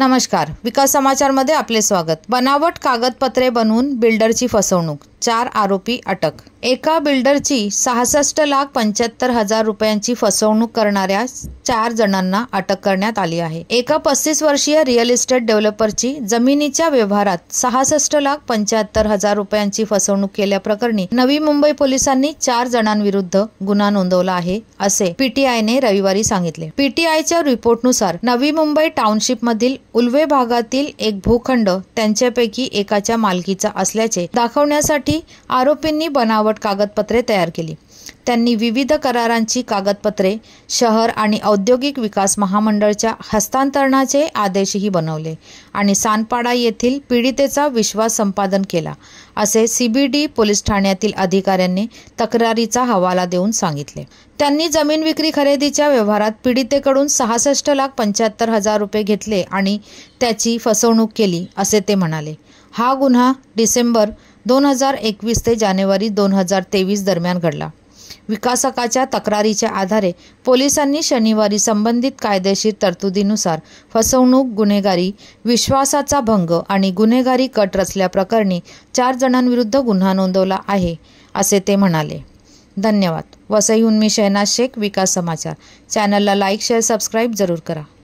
नमस्कार विकास समाचारमध्ये आपले स्वागत बनावट कागदपत्रे बनवून बिल्डरची फसवणूक चार आरोपी अटक एका बिल्डरची सहासष्ट लाख पंच्याहत्तर हजार रुपयांची फसवणूक करणाऱ्या चार जणांना अटक करण्यात आली आहे एका पस्तीस वर्षीय रिअल इस्टेट डेव्हलपरची जमिनीच्या व्यवहारात सहासष्ट लाख पंच्याहत्तर हजार रुपयांची फसवणूक केल्याप्रकरणी नवी मुंबई पोलिसांनी चार जणांविरुद्ध गुन्हा नोंदवला आहे असे पीटीआयने रविवारी सांगितले पीटीआयच्या रिपोर्टनुसार नवी मुंबई टाउनशिपमधील उलवे भागातील एक भूखंड त्यांच्यापैकी एकाच्या मालकीचा असल्याचे दाखवण्यासाठी आरोपींनी बनावट कागदपत्रे तयार केली त्यांनी विविध करारांची कागदपत्रे शहर आणि औद्योगिक विकास महामंडळच्या हस्तांतरणाचे आदेशही बनवले आणि सानपाडा येथील पीडितेचा विश्वास संपादन केला असे सीबीडी पोलीस ठाण्यातील अधिकाऱ्यांनी तक्रारीचा हवाला देऊन सांगितले त्यांनी जमीन विक्री खरेदीच्या व्यवहारात पीडितेकडून सहासष्ट लाख पंच्याहत्तर हजार रुपये घेतले आणि त्याची फसवणूक केली असे ते म्हणाले हा गुन्हा डिसेंबर दोन हजार एकवीस ते जानेवारी दोन हजार तेवीस दरम्यान घडला विकासकाच्या तक्रारीच्या आधारे पोलिसांनी शनिवारी संबंधित कायदेशीर तरतुदीनुसार फसवणूक गुन्हेगारी विश्वासाचा भंग आणि गुन्हेगारी कट रचल्याप्रकरणी चार जणांविरुद्ध गुन्हा नोंदवला आहे असे ते म्हणाले धन्यवाद वसईहून मी शहनाज शेख विकास समाचार चॅनलला लाईक शेअर सबस्क्राईब जरूर करा